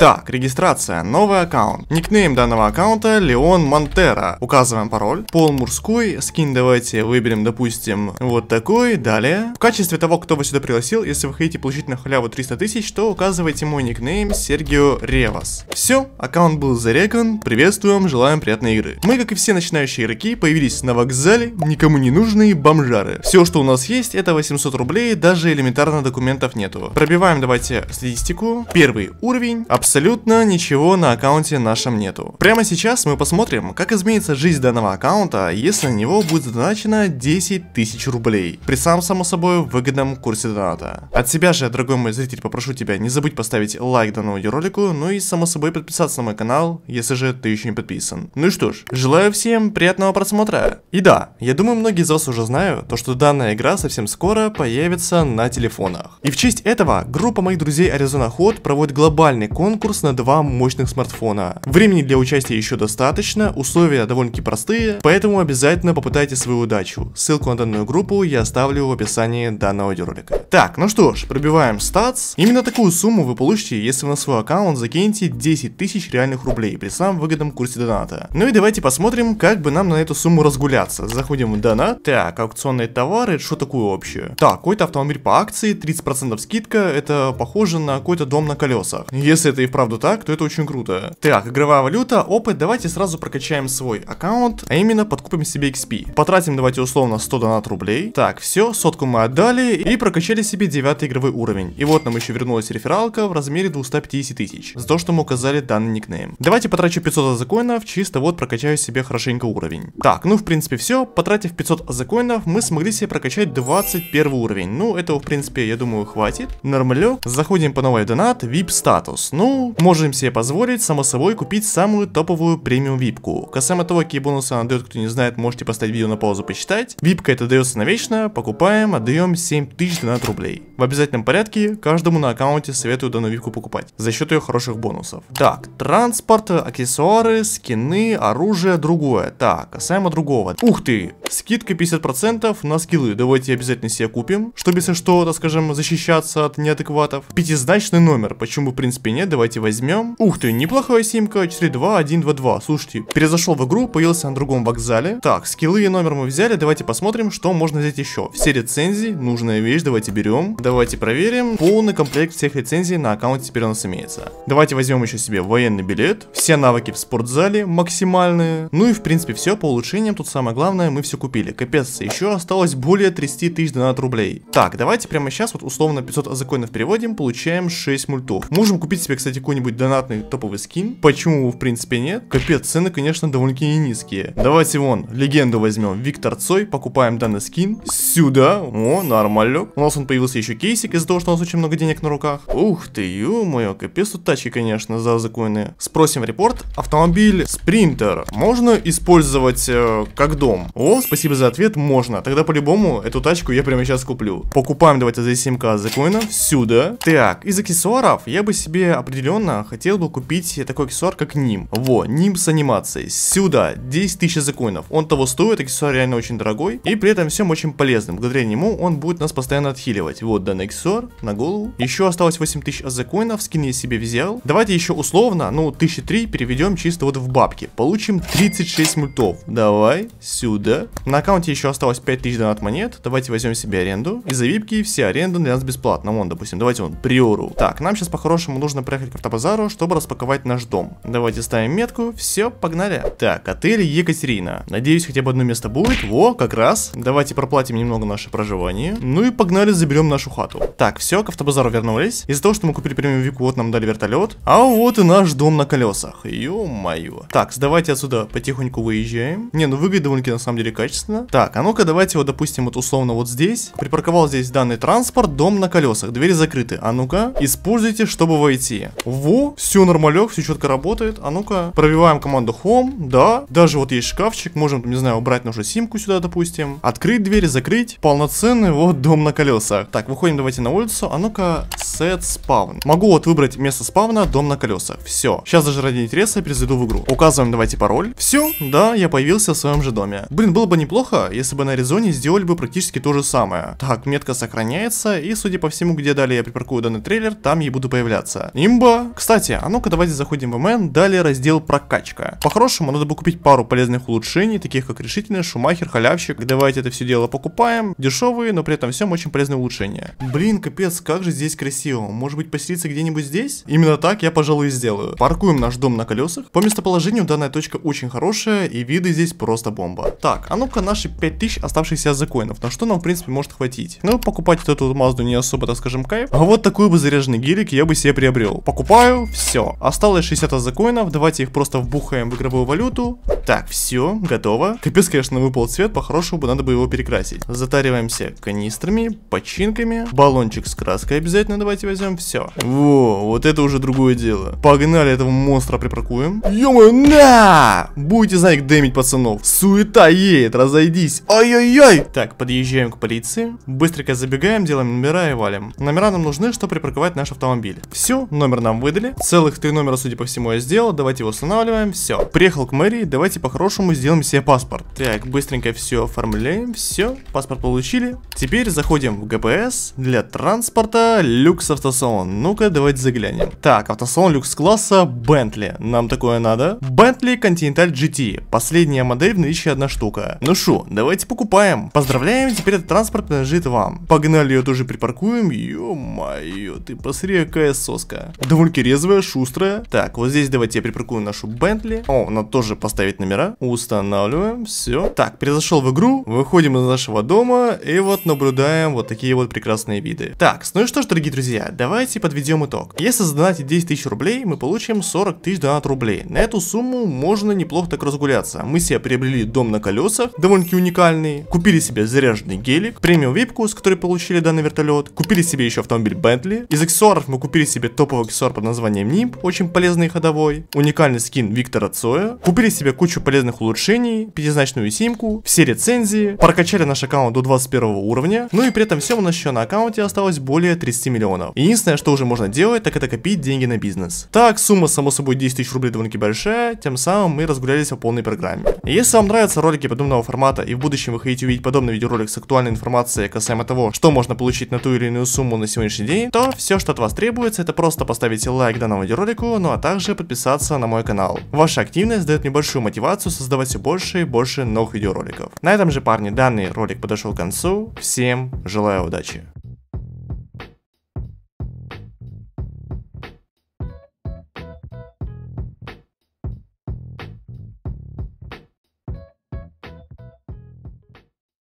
Так, регистрация, новый аккаунт. Никнейм данного аккаунта Леон Монтера. Указываем пароль, пол мужской, скин давайте выберем, допустим, вот такой, далее. В качестве того, кто вас сюда пригласил, если вы хотите получить на халяву 300 тысяч, то указывайте мой никнейм Сергио Ревас. Все, аккаунт был зареган, приветствуем, желаем приятной игры. Мы, как и все начинающие игроки, появились на вокзале, никому не нужные бомжары. Все, что у нас есть, это 800 рублей, даже элементарно документов нету. Пробиваем, давайте, статистику. Первый уровень, Абсолютно ничего на аккаунте нашем нету. Прямо сейчас мы посмотрим, как изменится жизнь данного аккаунта, если на него будет задоначено 10 тысяч рублей. При самом, само собой, выгодном курсе доната. От себя же, дорогой мой зритель, попрошу тебя не забыть поставить лайк данному видеоролику, ну и само собой подписаться на мой канал, если же ты еще не подписан. Ну и что ж, желаю всем приятного просмотра. И да, я думаю многие из вас уже знают, то что данная игра совсем скоро появится на телефонах. И в честь этого группа моих друзей Arizona Hot проводит глобальный конкурс конкурс на два мощных смартфона. Времени для участия еще достаточно, условия довольно-таки простые, поэтому обязательно попытайте свою удачу. Ссылку на данную группу я оставлю в описании данного видеоролика. Так, ну что ж, пробиваем статс. Именно такую сумму вы получите, если на свой аккаунт закинете 10 тысяч реальных рублей при самом выгодном курсе доната. Ну и давайте посмотрим, как бы нам на эту сумму разгуляться. Заходим в донат. Так, аукционные товары, что такое общее? Так, какой-то автомобиль по акции, 30% скидка, это похоже на какой-то дом на колесах. Если это правда так, то это очень круто. Так, игровая валюта, опыт, давайте сразу прокачаем свой аккаунт, а именно подкупим себе XP. Потратим давайте условно 100 донат рублей. Так, все, сотку мы отдали и прокачали себе 9 игровой уровень. И вот нам еще вернулась рефералка в размере 250 тысяч, за то, что мы указали данный никнейм. Давайте потрачу 500 законов, чисто вот прокачаю себе хорошенько уровень. Так, ну в принципе все, потратив 500 законов, мы смогли себе прокачать 21 уровень. Ну этого в принципе я думаю хватит. Нормалек, заходим по новой донат, VIP статус. Ну Можем себе позволить, само собой, купить самую топовую премиум випку. Касаемо того, какие бонусы она дает, кто не знает, можете поставить видео на паузу посчитать. Випка это дается навечно, покупаем, отдаем 7012 рублей. В обязательном порядке каждому на аккаунте советую данную випку покупать, за счет ее хороших бонусов. Так, транспорт, аксессуары, скины, оружие, другое. Так, касаемо другого. Ух ты, скидка 50% на скиллы, давайте обязательно себе купим, чтобы если что, так скажем, защищаться от неадекватов. Пятизначный номер, почему в принципе нет, давайте давайте возьмем. Ух ты, неплохая симка, 42122. Слушайте, перезашел в игру, появился на другом вокзале. Так, скиллы и номер мы взяли, давайте посмотрим, что можно взять еще. Все рецензии, нужная вещь, давайте берем. Давайте проверим. Полный комплект всех рецензий на аккаунте теперь у нас имеется. Давайте возьмем еще себе военный билет. Все навыки в спортзале максимальные. Ну и в принципе все по улучшениям, тут самое главное, мы все купили. Капец, еще осталось более 30 тысяч донат рублей. Так, давайте прямо сейчас вот условно 500 законов переводим, получаем 6 мультов. Можем купить себе, кстати, кстати, какой-нибудь донатный топовый скин. Почему, в принципе, нет? Капец, цены, конечно, довольно-таки низкие. Давайте вон, легенду возьмем. Виктор Цой, покупаем данный скин. Сюда. О, нормально. У нас он появился еще кейсик из-за того, что у нас очень много денег на руках. Ух ты, ё-моё, капец тут тачки, конечно, за законы. Спросим репорт. Автомобиль Спринтер. Можно использовать э, как дом? О, спасибо за ответ, можно. Тогда по-любому эту тачку я прямо сейчас куплю. Покупаем, давайте, за 7к закона. Сюда. Так, из аксессуаров я бы себе определил определенно хотел бы купить такой аксессуар, как Ним. Во, Ним с анимацией. Сюда, 10 тысяч законов. Он того стоит, аксессуар реально очень дорогой. И при этом всем очень полезным. Благодаря нему он будет нас постоянно отхиливать. Вот данный аксессуар на голову. Еще осталось 8 тысяч законов, скин я себе взял. Давайте еще условно, ну, 1003 переведем чисто вот в бабки. Получим 36 мультов. Давай, сюда. На аккаунте еще осталось 5000 донат монет. Давайте возьмем себе аренду. Из-за випки все аренды для нас бесплатна. Вон, допустим, давайте он приору. Так, нам сейчас по-хорошему нужно проехать к автобазару, чтобы распаковать наш дом. Давайте ставим метку, все, погнали. Так, отель Екатерина. Надеюсь, хотя бы одно место будет. Во, как раз. Давайте проплатим немного наше проживание. Ну и погнали, заберем нашу хату. Так, все, к автобазару вернулись. Из-за того, что мы купили премиум Вику, вот нам дали вертолет. А вот и наш дом на колесах. Ё-моё. Так, давайте отсюда потихоньку выезжаем. Не, ну выглядит довольно-таки на самом деле качественно. Так, а ну-ка давайте вот, допустим, вот условно вот здесь. Припарковал здесь данный транспорт, дом на колесах. Двери закрыты. А ну-ка, используйте, чтобы войти. Во, все нормалек, все четко работает. А ну-ка, пробиваем команду home, да. Даже вот есть шкафчик, можем, не знаю, убрать нашу симку сюда, допустим. Открыть дверь, закрыть. Полноценный вот дом на колесах. Так, выходим давайте на улицу. А ну-ка, set spawn. Могу вот выбрать место спавна дом на колесах. Все. Сейчас даже ради интереса перезайду в игру. Указываем давайте пароль. Все, да, я появился в своем же доме. Блин, было бы неплохо, если бы на Аризоне сделали бы практически то же самое. Так, метка сохраняется, и судя по всему, где далее я припаркую данный трейлер, там я буду появляться. Имба! Кстати, а ну-ка давайте заходим в МН, далее раздел прокачка. По-хорошему, надо бы купить пару полезных улучшений, таких как решительный, шумахер, халявщик. Давайте это все дело покупаем. Дешевые, но при этом всем очень полезные улучшения. Блин, капец, как же здесь красиво красиво. Может быть, поселиться где-нибудь здесь? Именно так я, пожалуй, и сделаю. Паркуем наш дом на колесах. По местоположению данная точка очень хорошая, и виды здесь просто бомба. Так, а ну-ка наши 5000 оставшихся закоинов. На что нам, в принципе, может хватить? Ну, покупать вот эту Мазду не особо, так скажем, кайф. А вот такой бы заряженный гелик я бы себе приобрел. Покупаю, все. Осталось 60 закоинов. давайте их просто вбухаем в игровую валюту. Так, все, готово. Капец, конечно, выпал цвет, по-хорошему бы надо бы его перекрасить. Затариваемся канистрами, починками, баллончик с краской обязательно давайте давайте возьмем все. Во, вот это уже другое дело. Погнали этого монстра припаркуем. ё на! Будете знать, дэмить пацанов. Суета едет, разойдись. ай ой ой Так, подъезжаем к полиции. Быстренько забегаем, делаем номера и валим. Номера нам нужны, чтобы припарковать наш автомобиль. Все, номер нам выдали. Целых три номера, судя по всему, я сделал. Давайте его устанавливаем. Все. Приехал к мэрии, давайте по-хорошему сделаем себе паспорт. Так, быстренько все оформляем. Все, паспорт получили. Теперь заходим в ГПС для транспорта люкс люкс автосалон. Ну-ка, давайте заглянем. Так, автосалон люкс класса Bentley. Нам такое надо. Bentley Continental GT. Последняя модель в наличии одна штука. Ну шо, давайте покупаем. Поздравляем, теперь этот транспорт принадлежит вам. Погнали, ее тоже припаркуем. Ё-моё, ты посмотри, какая соска. Довольно-таки резвая, шустрая. Так, вот здесь давайте я припаркую нашу Bentley. О, надо тоже поставить номера. Устанавливаем, все. Так, перезашел в игру, выходим из нашего дома и вот наблюдаем вот такие вот прекрасные виды. Так, ну и что ж, дорогие друзья, друзья, давайте подведем итог. Если задонатить 10 тысяч рублей, мы получим 40 тысяч донат рублей. На эту сумму можно неплохо так разгуляться. Мы себе приобрели дом на колесах, довольно-таки уникальный, купили себе заряженный гелик, премиум випку, с которой получили данный вертолет, купили себе еще автомобиль Бентли. Из аксессуаров мы купили себе топовый аксессуар под названием НИП, очень полезный ходовой, уникальный скин Виктора Цоя, купили себе кучу полезных улучшений, пятизначную симку, все рецензии, прокачали наш аккаунт до 21 уровня, ну и при этом всем у нас еще на аккаунте осталось более 30 миллионов миллионов. Единственное, что уже можно делать, так это копить деньги на бизнес. Так, сумма, само собой, 10 тысяч рублей довольно-таки большая, тем самым мы разгулялись по полной программе. Если вам нравятся ролики подобного формата и в будущем вы хотите увидеть подобный видеоролик с актуальной информацией касаемо того, что можно получить на ту или иную сумму на сегодняшний день, то все, что от вас требуется, это просто поставить лайк данному видеоролику, ну а также подписаться на мой канал. Ваша активность дает небольшую мотивацию создавать все больше и больше новых видеороликов. На этом же, парни, данный ролик подошел к концу. Всем желаю удачи!